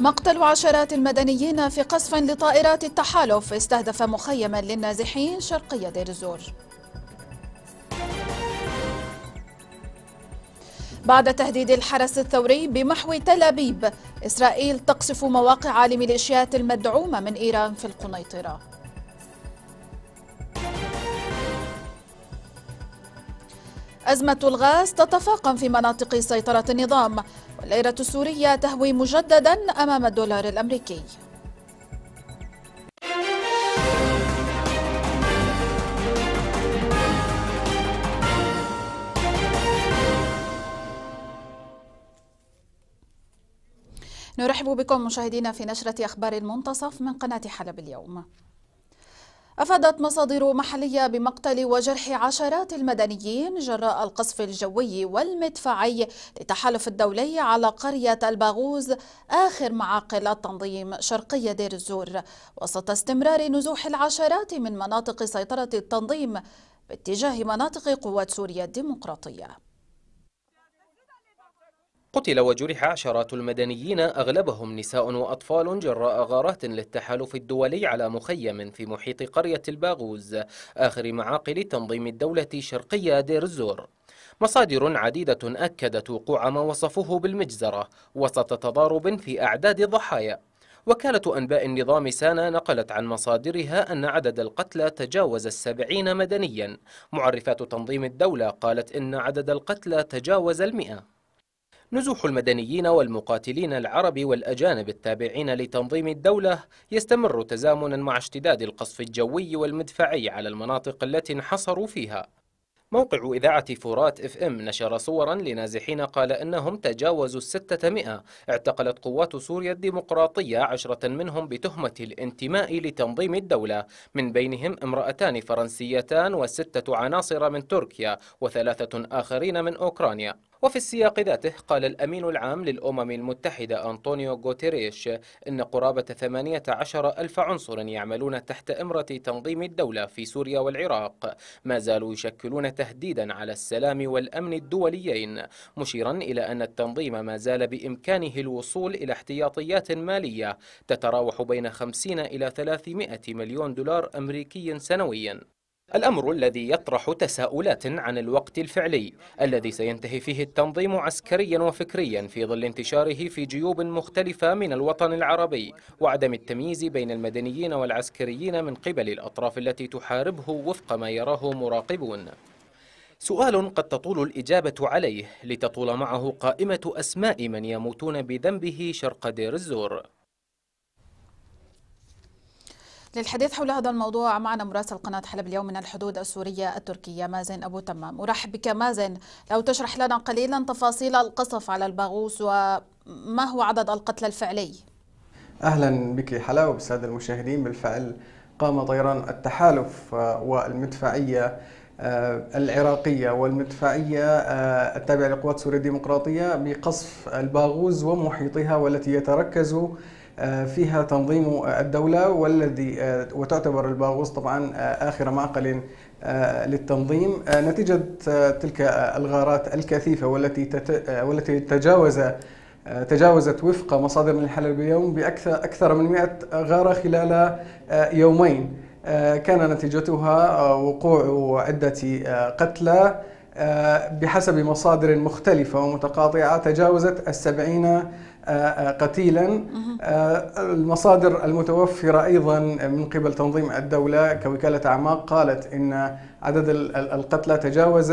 مقتل عشرات المدنيين في قصف لطائرات التحالف استهدف مخيما للنازحين شرقي دير الزور بعد تهديد الحرس الثوري بمحو تل أبيب إسرائيل تقصف مواقع لميليشيات المدعومة من إيران في القنيطرة أزمة الغاز تتفاقم في مناطق سيطرة النظام والليرة السورية تهوي مجددا أمام الدولار الأمريكي نرحب بكم مشاهدينا في نشرة أخبار المنتصف من قناة حلب اليوم أفادت مصادر محلية بمقتل وجرح عشرات المدنيين جراء القصف الجوي والمدفعي لتحالف الدولي على قرية الباغوز آخر معاقل التنظيم شرقي دير الزور وسط استمرار نزوح العشرات من مناطق سيطرة التنظيم باتجاه مناطق قوات سوريا الديمقراطية قتل وجرح عشرات المدنيين أغلبهم نساء وأطفال جراء غارات للتحالف الدولي على مخيم في محيط قرية الباغوز آخر معاقل تنظيم الدولة شرقية دير الزور مصادر عديدة أكدت وقوع ما وصفوه بالمجزرة وسط تضارب في أعداد الضحايا وكالة أنباء النظام سانا نقلت عن مصادرها أن عدد القتلى تجاوز السبعين مدنيا معرفات تنظيم الدولة قالت إن عدد القتلى تجاوز المئة نزوح المدنيين والمقاتلين العرب والأجانب التابعين لتنظيم الدولة يستمر تزامنا مع اشتداد القصف الجوي والمدفعي على المناطق التي انحصروا فيها موقع إذاعة فرات اف ام نشر صورا لنازحين قال أنهم تجاوزوا الستة مئة اعتقلت قوات سوريا الديمقراطية عشرة منهم بتهمة الانتماء لتنظيم الدولة من بينهم امرأتان فرنسيتان وستة عناصر من تركيا وثلاثة آخرين من أوكرانيا وفي السياق ذاته قال الأمين العام للأمم المتحدة أنطونيو غوتيريش إن قرابة 18 ألف عنصر يعملون تحت إمرة تنظيم الدولة في سوريا والعراق ما زالوا يشكلون تهديدا على السلام والأمن الدوليين مشيرا إلى أن التنظيم ما زال بإمكانه الوصول إلى احتياطيات مالية تتراوح بين 50 إلى 300 مليون دولار أمريكي سنويا الأمر الذي يطرح تساؤلات عن الوقت الفعلي الذي سينتهي فيه التنظيم عسكريا وفكريا في ظل انتشاره في جيوب مختلفة من الوطن العربي وعدم التمييز بين المدنيين والعسكريين من قبل الأطراف التي تحاربه وفق ما يراه مراقبون سؤال قد تطول الإجابة عليه لتطول معه قائمة أسماء من يموتون بذنبه شرق دير الزور للحديث حول هذا الموضوع معنا مراسل قناة حلب اليوم من الحدود السورية التركية مازن أبو تمام أرحب بك مازن لو تشرح لنا قليلا تفاصيل القصف على الباغوس وما هو عدد القتلى الفعلي أهلا بك حلا وبالسادة المشاهدين بالفعل قام طيران التحالف والمدفعية آه، العراقية والمدفعية آه، التابعة لقوات سوريا الديمقراطية بقصف الباغوز ومحيطها والتي يتركز آه، فيها تنظيم الدولة والذي آه، وتعتبر الباغوس طبعا آه، آخر معقل للتنظيم نتيجة تلك الغارات الكثيفة والتي والتي تجاوز تجاوزت وفق مصادر الحلب الحلبية بأكثر أكثر من 100 غارة خلال يومين كان نتيجتها وقوع عدة قتلى بحسب مصادر مختلفة ومتقاطعة تجاوزت السبعين آه، آه، قتيلا آه، المصادر المتوفرة أيضا من قبل تنظيم الدولة كوكالة أعماق قالت أن عدد القتلى تجاوز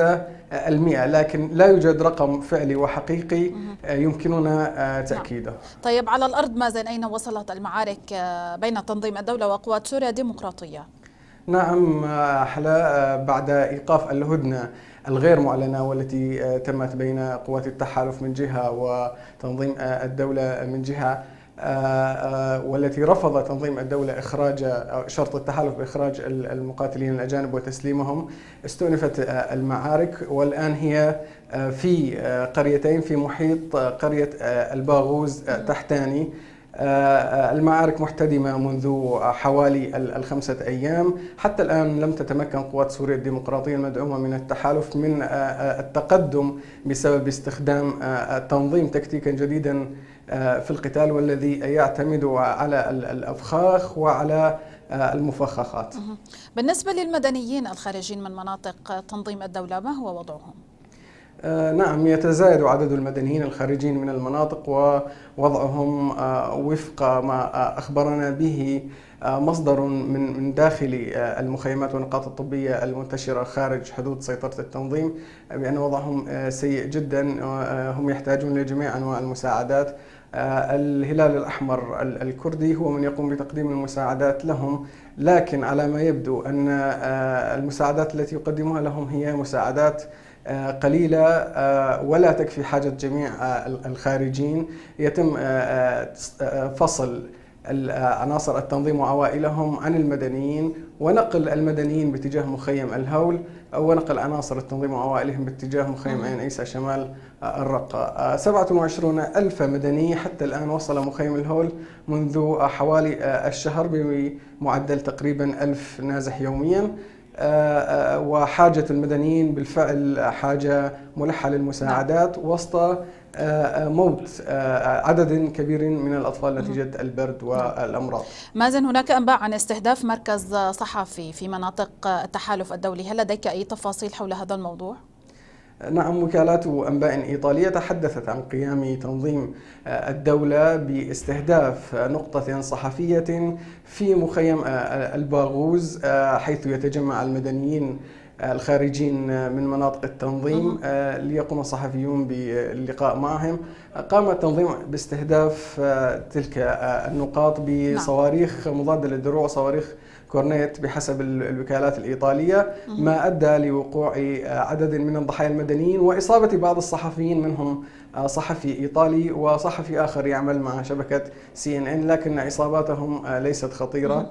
المئة لكن لا يوجد رقم فعلي وحقيقي يمكننا نعم. تأكيده طيب على الأرض مازن أين وصلت المعارك بين تنظيم الدولة وقوات سوريا الديمقراطية؟ نعم حلا بعد إيقاف الهدنة الغير معلنة والتي آه، تمت بين قوات التحالف من جهة وتنظيم آه، الدولة من جهة آه، والتي رفض تنظيم الدولة إخراج شرط التحالف بإخراج المقاتلين الأجانب وتسليمهم استؤنفت المعارك والآن هي في قريتين في محيط قرية الباغوز تحتاني آه، المعارك محتدمة منذ حوالي الخمسة أيام حتى الآن لم تتمكن قوات سوريا الديمقراطية المدعومة من التحالف من آه، آه، التقدم بسبب استخدام تنظيم تكتيكا جديدا في القتال والذي يعتمد على الأفخاخ وعلى المفخخات بالنسبة للمدنيين الخارجين من مناطق تنظيم الدولة ما هو وضعهم؟ آه، نعم يتزايد عدد المدنيين الخارجين من المناطق ووضعهم آه، وفق ما أخبرنا به آه، مصدر من من داخل المخيمات والنقاط الطبية المنتشرة خارج حدود سيطرة التنظيم بأن وضعهم سيء جدا هم يحتاجون لجميع أنواع المساعدات الهلال الأحمر الكردي هو من يقوم بتقديم المساعدات لهم لكن على ما يبدو أن المساعدات التي يقدمها لهم هي مساعدات آه، قليلة آه، ولا تكفي حاجة جميع آه، الخارجين يتم فصل عناصر التنظيم وعوائلهم عن المدنيين ونقل المدنيين باتجاه مخيم الهول ونقل عناصر التنظيم وعوائلهم باتجاه مخيم عين عيسى شمال الرقة 27 ألف مدني حتى الآن وصل مخيم الهول منذ حوالي الشهر بمعدل تقريبا ألف نازح يوميا وحاجة المدنيين بالفعل حاجة ملحة للمساعدات نعم. وسط آه، آه، موت آه، عدد كبير من الأطفال نتيجة نعم. البرد نعم. والأمراض مازن هناك أنباء عن استهداف مركز صحفي في مناطق التحالف الدولي هل لديك أي تفاصيل حول هذا الموضوع؟ نعم وكالات أنباء إيطالية تحدثت عن قيام تنظيم آه، الدولة باستهداف نقطة صحفية في مخيم آه، الباغوز آه، حيث يتجمع المدنيين الخارجين من مناطق التنظيم ليقوم الصحفيون باللقاء معهم قام التنظيم باستهداف تلك النقاط نعم. بصواريخ مضادة للدروع صواريخ كورنيت بحسب الوكالات الإيطالية ما أدى لوقوع آه، عدد من الضحايا المدنيين وإصابة بعض الصحفيين منهم آه، صحفي إيطالي وصحفي آخر يعمل مع شبكة سي إن إن لكن إصاباتهم آه، ليست خطيرة نعم.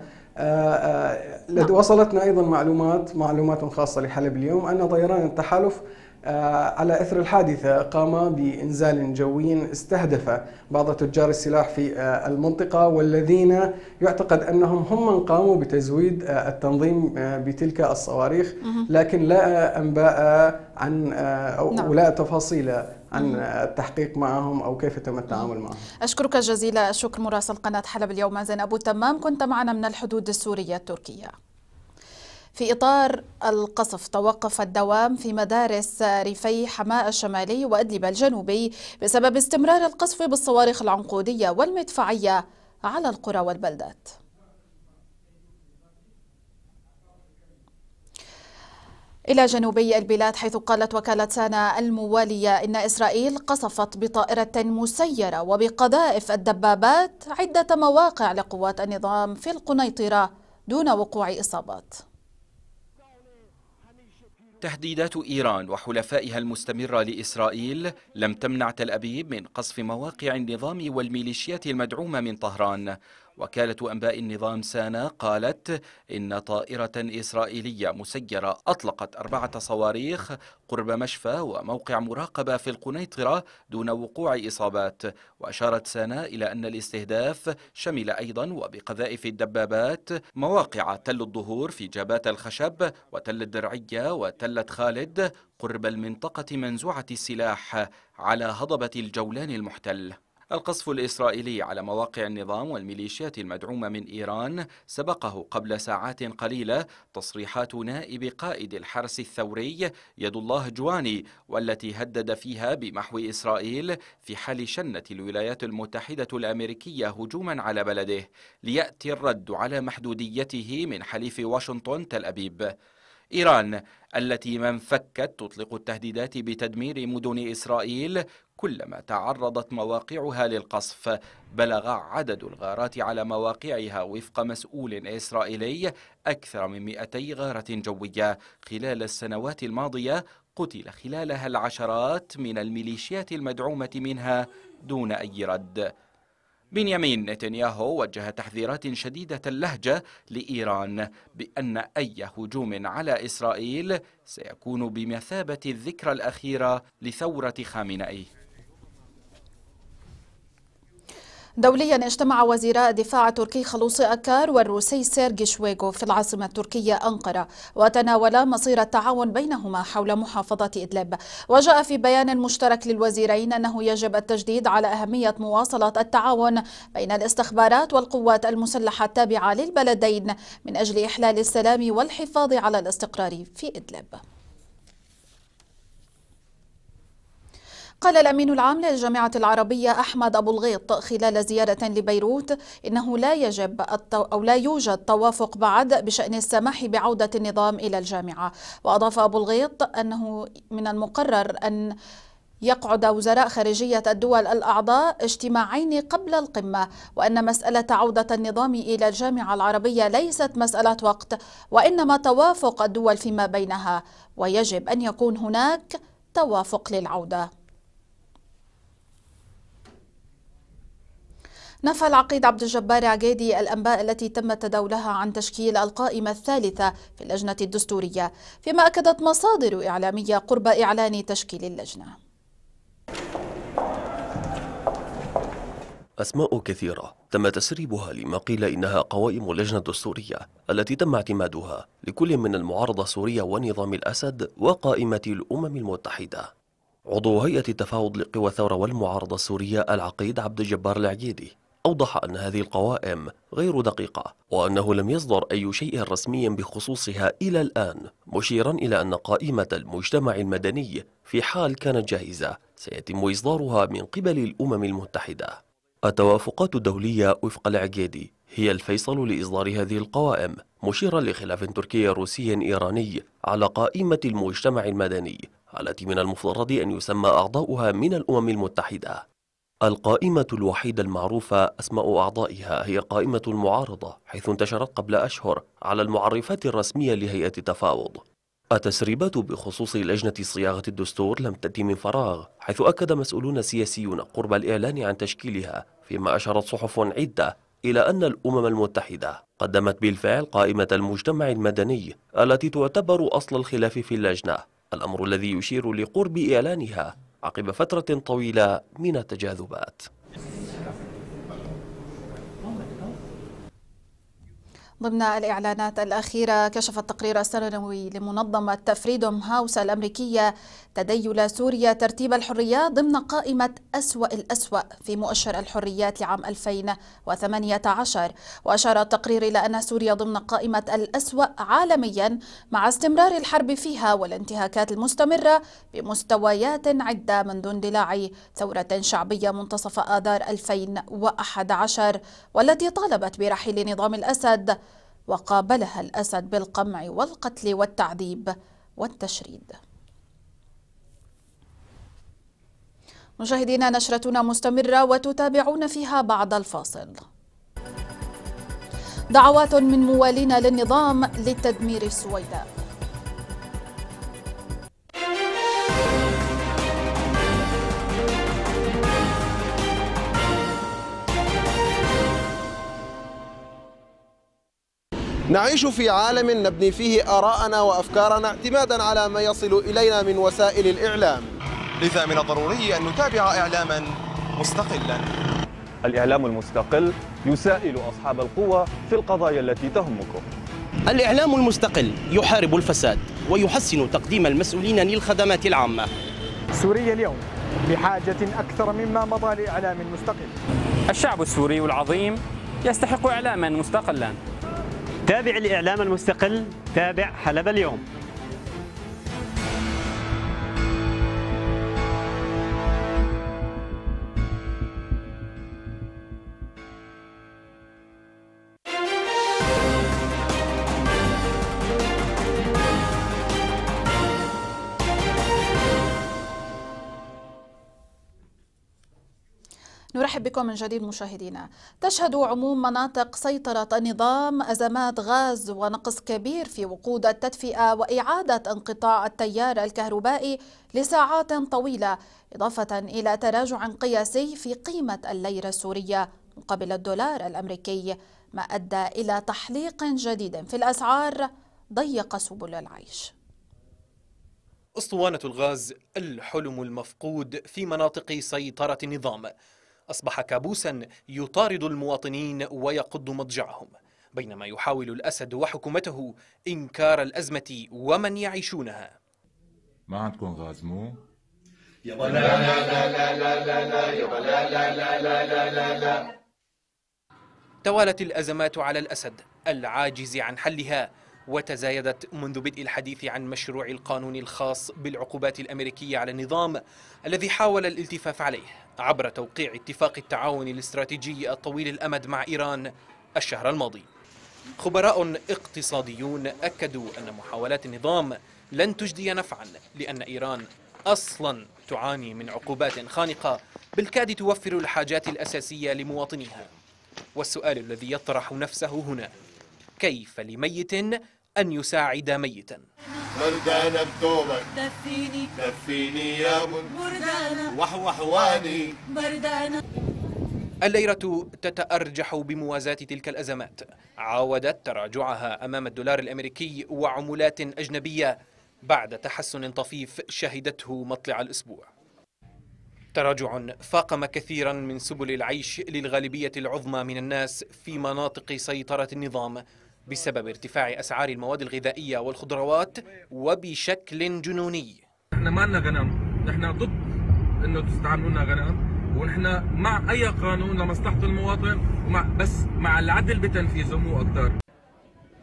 وصلتنا أيضا معلومات معلومات خاصة لحلب اليوم أن طيران التحالف آه، على اثر الحادثه قام بانزال جوي استهدف بعض تجار السلاح في آه، المنطقه والذين يعتقد انهم هم من قاموا بتزويد آه، التنظيم بتلك الصواريخ لكن لا انباء عن او نعم. لا تفاصيل عن التحقيق معهم او كيف تم التعامل معهم. اشكرك جزيل الشكر مراسل قناه حلب اليوم زين ابو تمام كنت معنا من الحدود السوريه التركيه. في إطار القصف توقف الدوام في مدارس ريفي حماة الشمالي وأدلب الجنوبي بسبب استمرار القصف بالصواريخ العنقودية والمدفعية على القرى والبلدات إلى جنوبي البلاد حيث قالت وكالة سانا الموالية إن إسرائيل قصفت بطائرة مسيرة وبقذائف الدبابات عدة مواقع لقوات النظام في القنيطرة دون وقوع إصابات تهديدات إيران وحلفائها المستمرة لإسرائيل لم تمنع تل أبيب من قصف مواقع النظام والميليشيات المدعومة من طهران وكالة أنباء النظام سانا قالت إن طائرة إسرائيلية مسيرة أطلقت أربعة صواريخ قرب مشفى وموقع مراقبة في القنيطرة دون وقوع إصابات وأشارت سانا إلى أن الاستهداف شمل أيضا وبقذائف الدبابات مواقع تل الظهور في جبات الخشب وتل الدرعية وتلة خالد قرب المنطقة منزوعة السلاح على هضبة الجولان المحتل القصف الإسرائيلي على مواقع النظام والميليشيات المدعومة من إيران سبقه قبل ساعات قليلة تصريحات نائب قائد الحرس الثوري يد الله جواني والتي هدد فيها بمحو إسرائيل في حال شنت الولايات المتحدة الأمريكية هجوما على بلده ليأتي الرد على محدوديته من حليف واشنطن تل أبيب إيران التي ما انفكت تطلق التهديدات بتدمير مدن إسرائيل كلما تعرضت مواقعها للقصف بلغ عدد الغارات على مواقعها وفق مسؤول إسرائيلي أكثر من 200 غارة جوية خلال السنوات الماضية قتل خلالها العشرات من الميليشيات المدعومة منها دون أي رد بنيامين نتنياهو وجه تحذيرات شديدة اللهجة لإيران بأن أي هجوم على إسرائيل سيكون بمثابة الذكرى الأخيرة لثورة خامنئي دوليا اجتمع وزيرا دفاع تركي خلوصي أكار والروسي سيرجي شويغو في العاصمة التركية أنقرة وتناولا مصير التعاون بينهما حول محافظة إدلب وجاء في بيان مشترك للوزيرين أنه يجب التجديد على أهمية مواصلة التعاون بين الاستخبارات والقوات المسلحة التابعة للبلدين من أجل إحلال السلام والحفاظ على الاستقرار في إدلب قال الأمين العام للجامعة العربية أحمد أبو الغيط خلال زيارة لبيروت إنه لا يجب أو لا يوجد توافق بعد بشأن السماح بعودة النظام إلى الجامعة وأضاف أبو الغيط أنه من المقرر أن يقعد وزراء خارجية الدول الأعضاء اجتماعين قبل القمة وأن مسألة عودة النظام إلى الجامعة العربية ليست مسألة وقت وإنما توافق الدول فيما بينها ويجب أن يكون هناك توافق للعوده نفى العقيد عبد الجبار عقيدي الأنباء التي تم تداولها عن تشكيل القائمة الثالثة في اللجنة الدستورية فيما أكدت مصادر إعلامية قرب إعلان تشكيل اللجنة أسماء كثيرة تم تسريبها لما قيل إنها قوائم اللجنة الدستورية التي تم اعتمادها لكل من المعارضة السورية ونظام الأسد وقائمة الأمم المتحدة عضو هيئة التفاوض لقوى الثورة والمعارضة السورية العقيد عبد الجبار العقيدي أوضح أن هذه القوائم غير دقيقة وأنه لم يصدر أي شيء رسمي بخصوصها إلى الآن مشيرا إلى أن قائمة المجتمع المدني في حال كانت جاهزة سيتم إصدارها من قبل الأمم المتحدة التوافقات الدولية وفق العقيدي هي الفيصل لإصدار هذه القوائم مشيرا لخلاف تركي روسي إيراني على قائمة المجتمع المدني التي من المفترض أن يسمى أعضاؤها من الأمم المتحدة القائمة الوحيدة المعروفة أسماء أعضائها هي قائمة المعارضة حيث انتشرت قبل أشهر على المعرفات الرسمية لهيئة التفاوض التسريبات بخصوص لجنة صياغة الدستور لم تأتي من فراغ حيث أكد مسؤولون سياسيون قرب الإعلان عن تشكيلها فيما أشرت صحف عدة إلى أن الأمم المتحدة قدمت بالفعل قائمة المجتمع المدني التي تعتبر أصل الخلاف في اللجنة الأمر الذي يشير لقرب إعلانها عقب فترة طويلة من التجاذبات ضمن الإعلانات الأخيرة كشف التقرير السنوي لمنظمة فريدوم هاوس الأمريكية تديل سوريا ترتيب الحريات ضمن قائمة أسوأ الأسوأ في مؤشر الحريات لعام 2018 وأشار التقرير إلى أن سوريا ضمن قائمة الأسوأ عالميا مع استمرار الحرب فيها والانتهاكات المستمرة بمستويات عدة منذ اندلاع ثورة شعبية منتصف آذار 2011 والتي طالبت برحيل نظام الأسد وقابلها الأسد بالقمع والقتل والتعذيب والتشريد مشاهدينا نشرتنا مستمرة وتتابعون فيها بعد الفاصل دعوات من موالين للنظام لتدمير السويداء نعيش في عالم نبني فيه آراءنا وأفكارنا اعتمادا على ما يصل إلينا من وسائل الإعلام لذا من الضروري أن نتابع إعلاما مستقلا الإعلام المستقل يسائل أصحاب القوة في القضايا التي تهمكم الإعلام المستقل يحارب الفساد ويحسن تقديم المسؤولين للخدمات العامة سوريا اليوم بحاجة أكثر مما مضى لإعلام مستقل الشعب السوري العظيم يستحق إعلاما مستقلا تابع الإعلام المستقل تابع حلب اليوم نرحب بكم من جديد مشاهدينا تشهد عموم مناطق سيطرة النظام أزمات غاز ونقص كبير في وقود التدفئة وإعادة انقطاع التيار الكهربائي لساعات طويلة إضافة إلى تراجع قياسي في قيمة الليرة السورية مقابل الدولار الأمريكي ما أدى إلى تحليق جديد في الأسعار ضيق سبل العيش اسطوانة الغاز الحلم المفقود في مناطق سيطرة النظام أصبح كابوسا يطارد المواطنين ويقض مضجعهم بينما يحاول الأسد وحكومته إنكار الأزمة ومن يعيشونها ما عندكم غاز مو؟ يابا لا لا لا لا لا لا لا لا لا لا لا لا توالت الأزمات على الأسد العاجز عن حلها وتزايدت منذ بدء الحديث عن مشروع القانون الخاص بالعقوبات الأمريكية على النظام الذي حاول الالتفاف عليه عبر توقيع اتفاق التعاون الاستراتيجي الطويل الأمد مع إيران الشهر الماضي خبراء اقتصاديون أكدوا أن محاولات النظام لن تجدي نفعا لأن إيران أصلا تعاني من عقوبات خانقة بالكاد توفر الحاجات الأساسية لمواطنيها والسؤال الذي يطرح نفسه هنا كيف لميت أن يساعد ميتا مردانا بدومك دفيني دفيني يا مردانا وحوحواني مردانا الليرة تتأرجح بموازاة تلك الأزمات عاودت تراجعها أمام الدولار الأمريكي وعملات أجنبية بعد تحسن طفيف شهدته مطلع الأسبوع تراجع فاقم كثيرا من سبل العيش للغالبية العظمى من الناس في مناطق سيطرة النظام بسبب ارتفاع أسعار المواد الغذائية والخضروات وبشكل جنوني نحن ما لنا غنم نحن ضد انه تستعملونا غنم ونحن مع اي قانون لمصلحه المواطن ومع بس مع العدل بتنفيذه مو اكثر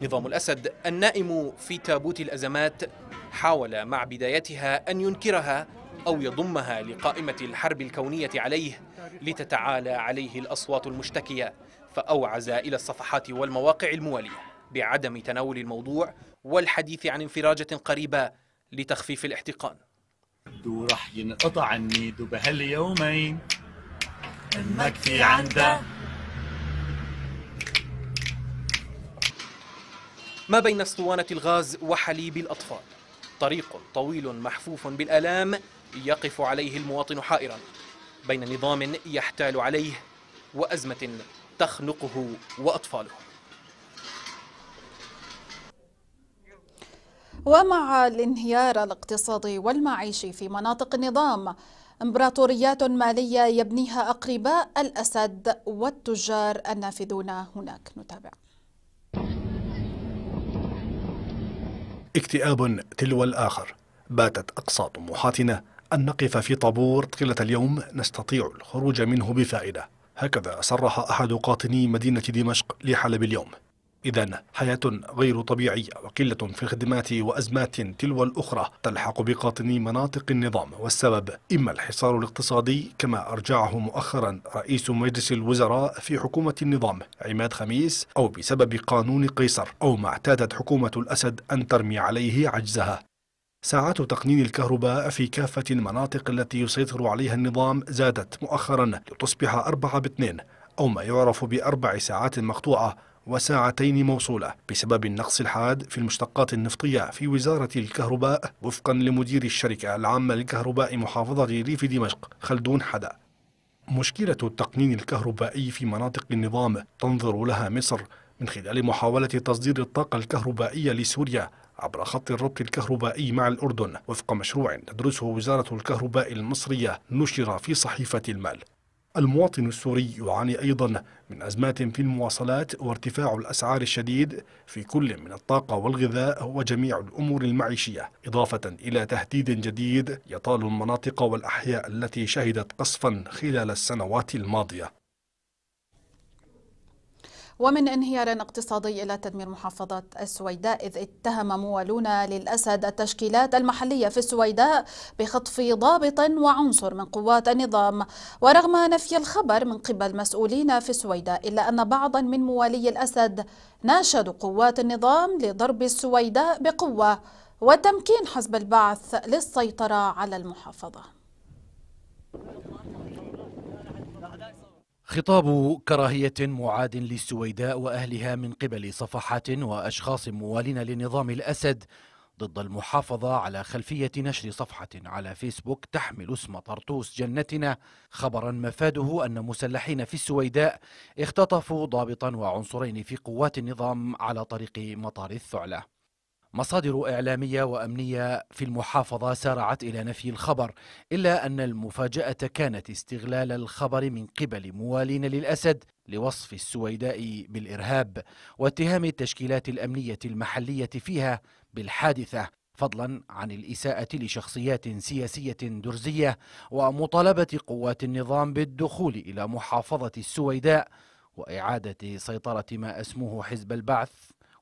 نظام الاسد النائم في تابوت الازمات حاول مع بدايتها ان ينكرها او يضمها لقائمه الحرب الكونيه عليه لتتعالى عليه الاصوات المشتكيه فاوعز الى الصفحات والمواقع المواليه بعدم تناول الموضوع والحديث عن انفراجة قريبة لتخفيف الاحتقان دو رح ينقطع النيد بهاليومين انك في عنده ما بين اسطوانة الغاز وحليب الأطفال طريق طويل محفوف بالآلام يقف عليه المواطن حائرا بين نظام يحتال عليه وأزمة تخنقه وأطفاله ومع الانهيار الاقتصادي والمعيشي في مناطق النظام امبراطوريات مالية يبنيها أقرباء الأسد والتجار النافذون هناك نتابع اكتئاب تلو الآخر باتت أقصى طموحاتنا أن نقف في طابور طيلة اليوم نستطيع الخروج منه بفائدة هكذا صرح أحد قاطني مدينة دمشق لحلب اليوم إذا حياة غير طبيعية وقلة في الخدمات وأزمات تلو الأخرى تلحق بقاطني مناطق النظام والسبب إما الحصار الاقتصادي كما أرجعه مؤخرا رئيس مجلس الوزراء في حكومة النظام عماد خميس أو بسبب قانون قيصر أو ما اعتادت حكومة الأسد أن ترمي عليه عجزها ساعات تقنين الكهرباء في كافة المناطق التي يسيطر عليها النظام زادت مؤخرا لتصبح أربعة باثنين أو ما يعرف بأربع ساعات مقطوعة وساعتين موصولة بسبب النقص الحاد في المشتقات النفطية في وزارة الكهرباء وفقا لمدير الشركة العامة للكهرباء محافظة ريف دمشق خلدون حدا مشكلة التقنين الكهربائي في مناطق النظام تنظر لها مصر من خلال محاولة تصدير الطاقة الكهربائية لسوريا عبر خط الربط الكهربائي مع الأردن وفق مشروع تدرسه وزارة الكهرباء المصرية نشر في صحيفة المال المواطن السوري يعاني أيضا من أزمات في المواصلات وارتفاع الأسعار الشديد في كل من الطاقة والغذاء وجميع الأمور المعيشية إضافة إلى تهديد جديد يطال المناطق والأحياء التي شهدت قصفا خلال السنوات الماضية ومن انهيار اقتصادي إلى تدمير محافظة السويداء إذ اتهم موالون للأسد التشكيلات المحلية في السويداء بخطف ضابط وعنصر من قوات النظام ورغم نفي الخبر من قبل مسؤولين في السويداء إلا أن بعضا من موالي الأسد ناشدوا قوات النظام لضرب السويداء بقوة وتمكين حزب البعث للسيطرة على المحافظة خطاب كراهية معاد للسويداء وأهلها من قبل صفحات وأشخاص موالين لنظام الأسد ضد المحافظة على خلفية نشر صفحة على فيسبوك تحمل اسم طرطوس جنتنا خبرا مفاده أن مسلحين في السويداء اختطفوا ضابطا وعنصرين في قوات النظام على طريق مطار الثعلة مصادر إعلامية وأمنية في المحافظة سارعت إلى نفي الخبر إلا أن المفاجأة كانت استغلال الخبر من قبل موالين للأسد لوصف السويداء بالإرهاب واتهام التشكيلات الأمنية المحلية فيها بالحادثة فضلا عن الإساءة لشخصيات سياسية درزية ومطالبة قوات النظام بالدخول إلى محافظة السويداء وإعادة سيطرة ما اسمه حزب البعث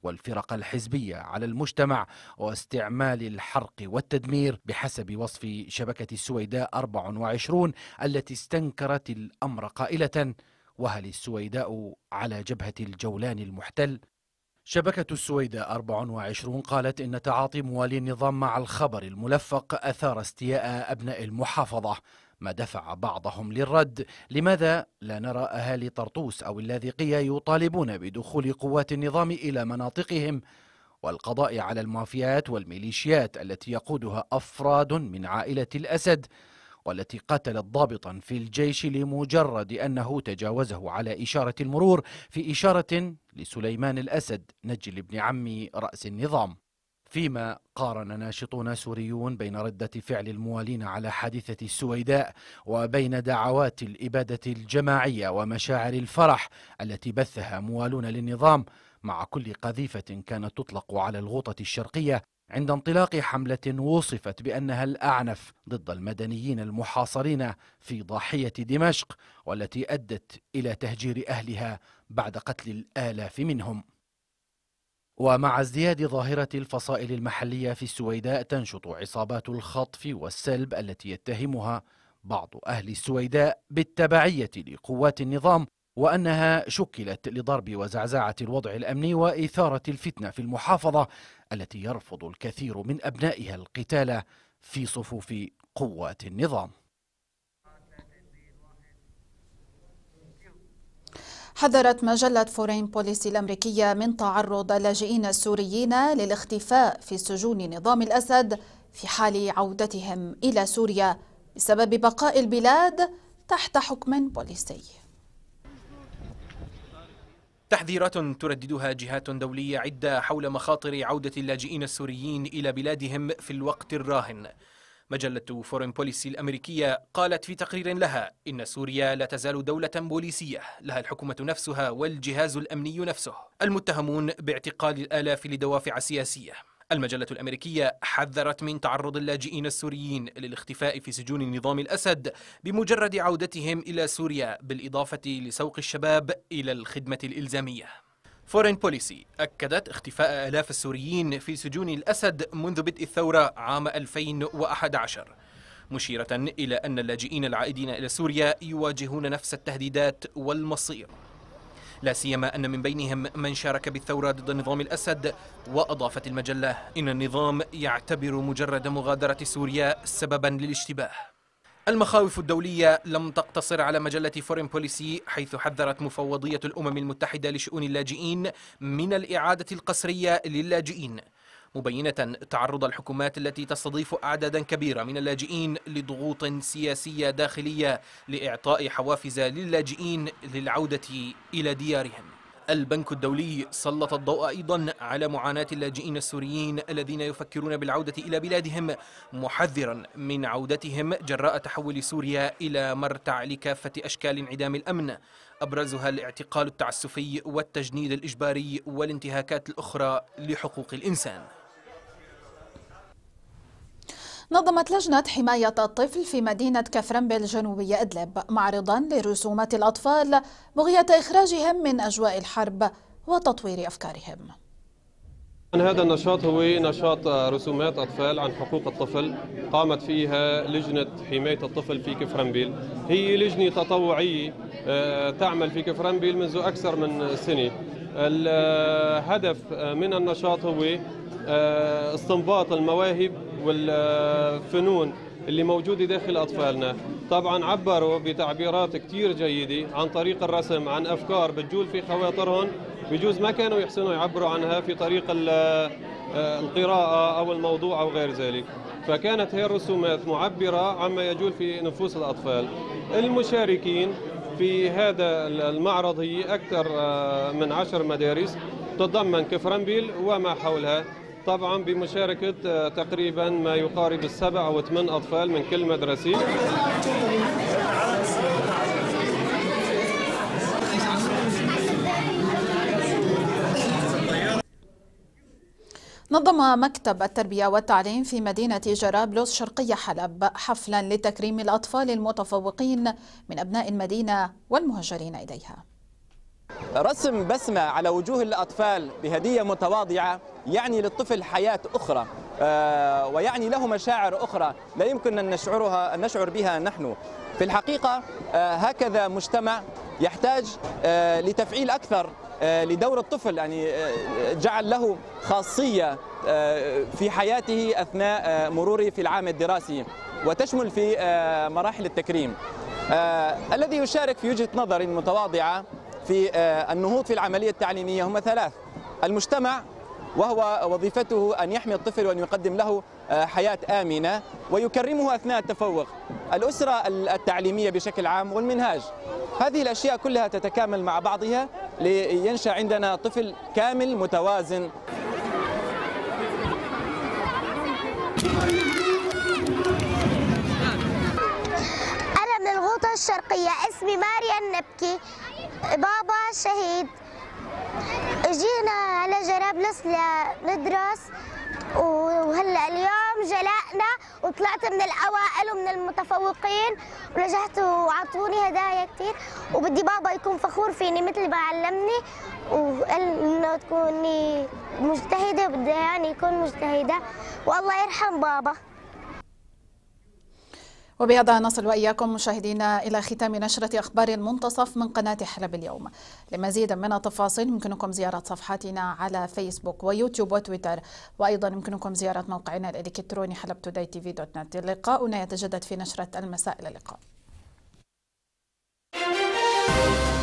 والفرق الحزبية على المجتمع واستعمال الحرق والتدمير بحسب وصف شبكة السويداء 24 التي استنكرت الأمر قائلة وهل السويداء على جبهة الجولان المحتل؟ شبكة السويداء 24 قالت إن تعاطي موالي النظام مع الخبر الملفق أثار استياء أبناء المحافظة ما دفع بعضهم للرد لماذا لا نرى أهالي طرطوس أو اللاذقية يطالبون بدخول قوات النظام إلى مناطقهم والقضاء على المافيات والميليشيات التي يقودها أفراد من عائلة الأسد والتي قتلت ضابطا في الجيش لمجرد أنه تجاوزه على إشارة المرور في إشارة لسليمان الأسد نجل ابن عم رأس النظام فيما قارن ناشطون سوريون بين ردة فعل الموالين على حادثة السويداء وبين دعوات الإبادة الجماعية ومشاعر الفرح التي بثها موالون للنظام مع كل قذيفة كانت تطلق على الغوطة الشرقية عند انطلاق حملة وصفت بأنها الأعنف ضد المدنيين المحاصرين في ضاحية دمشق والتي أدت إلى تهجير أهلها بعد قتل الآلاف منهم ومع ازدياد ظاهرة الفصائل المحلية في السويداء تنشط عصابات الخطف والسلب التي يتهمها بعض أهل السويداء بالتبعية لقوات النظام وأنها شكلت لضرب وزعزعة الوضع الأمني وإثارة الفتنة في المحافظة التي يرفض الكثير من أبنائها القتال في صفوف قوات النظام حذرت مجلة فورين بوليسي الأمريكية من تعرض اللاجئين السوريين للاختفاء في سجون نظام الأسد في حال عودتهم إلى سوريا بسبب بقاء البلاد تحت حكم بوليسي تحذيرات ترددها جهات دولية عدة حول مخاطر عودة اللاجئين السوريين إلى بلادهم في الوقت الراهن مجلة فورين بوليسي الأمريكية قالت في تقرير لها إن سوريا لا تزال دولة بوليسية لها الحكومة نفسها والجهاز الأمني نفسه المتهمون باعتقال الآلاف لدوافع سياسية المجلة الأمريكية حذرت من تعرض اللاجئين السوريين للاختفاء في سجون نظام الأسد بمجرد عودتهم إلى سوريا بالإضافة لسوق الشباب إلى الخدمة الإلزامية فورين بوليسي أكدت اختفاء آلاف السوريين في سجون الأسد منذ بدء الثورة عام 2011 مشيرة إلى أن اللاجئين العائدين إلى سوريا يواجهون نفس التهديدات والمصير لا سيما أن من بينهم من شارك بالثورة ضد نظام الأسد وأضافت المجلة إن النظام يعتبر مجرد مغادرة سوريا سببا للاشتباه المخاوف الدولية لم تقتصر على مجلة فورين بوليسي حيث حذرت مفوضية الأمم المتحدة لشؤون اللاجئين من الإعادة القسرية للاجئين مبينة تعرض الحكومات التي تستضيف أعدادا كبيرة من اللاجئين لضغوط سياسية داخلية لإعطاء حوافز للاجئين للعودة إلى ديارهم البنك الدولي سلط الضوء أيضا على معاناة اللاجئين السوريين الذين يفكرون بالعودة إلى بلادهم محذرا من عودتهم جراء تحول سوريا إلى مرتع لكافة أشكال انعدام الأمن أبرزها الاعتقال التعسفي والتجنيد الإجباري والانتهاكات الأخرى لحقوق الإنسان نظمت لجنة حماية الطفل في مدينة كفرنبل الجنوبية إدلب معرضا لرسومات الأطفال بغية إخراجهم من أجواء الحرب وتطوير أفكارهم هذا النشاط هو نشاط رسومات أطفال عن حقوق الطفل قامت فيها لجنة حماية الطفل في كفرنبيل هي لجنة تطوعية آه، تعمل في كفرنبيل منذ أكثر من سنة الهدف آه، آه، من النشاط هو آه، استنباط المواهب والفنون اللي موجودة داخل أطفالنا طبعا عبروا بتعبيرات كتير جيدة عن طريق الرسم عن أفكار بتجول في خواطرهم بجوز ما كانوا يحسنوا يعبروا عنها في طريق آه، القراءة أو الموضوع أو غير ذلك فكانت هي الرسومات معبرة عما يجول في نفوس الأطفال المشاركين في هذا المعرض هي أكثر آه، من عشر مدارس تتضمن كفرنبيل وما حولها طبعا بمشاركة آه، تقريبا ما يقارب السبع أو ثمان أطفال من كل مدرسة نظم مكتب التربية والتعليم في مدينة جرابلس شرقية حلب حفلا لتكريم الأطفال المتفوقين من أبناء المدينة والمهاجرين إليها رسم بسمة على وجوه الأطفال بهدية متواضعة يعني للطفل حياة أخرى آه، ويعني له مشاعر أخرى لا يمكن أن نشعرها أن نشعر بها نحن في الحقيقة آه، هكذا مجتمع يحتاج آه، لتفعيل أكثر لدور الطفل يعني جعل له خاصية في حياته أثناء مروره في العام الدراسي وتشمل في مراحل التكريم الذي يشارك في وجهة نظر متواضعة في آه، النهوض في العملية التعليمية هم ثلاث المجتمع وهو وظيفته أن يحمي الطفل وأن يقدم له آه، حياة آمنة ويكرمه أثناء التفوق الأسرة التعليمية بشكل عام والمنهاج هذه الأشياء كلها تتكامل مع بعضها لينشأ عندنا طفل كامل متوازن الخطوط الشرقية اسمي ماريا النبكي بابا شهيد جينا على جرابلس لندرس وهلا اليوم جلائنا وطلعت من الاوائل ومن المتفوقين ونجحت وعطوني هدايا كثير وبدي بابا يكون فخور فيني مثل ما علمني وقال انه تكوني مجتهده بدي يعني يكون مجتهده والله يرحم بابا وبهذا نصل وإياكم مشاهدينا إلى ختام نشرة أخبار المنتصف من قناة حلب اليوم لمزيد من التفاصيل يمكنكم زيارة صفحاتنا على فيسبوك ويوتيوب وتويتر وأيضا يمكنكم زيارة موقعنا الإلكتروني حلب توداي تي في دوت نت لقاؤنا يتجدد في نشرة المساء إلى اللقاء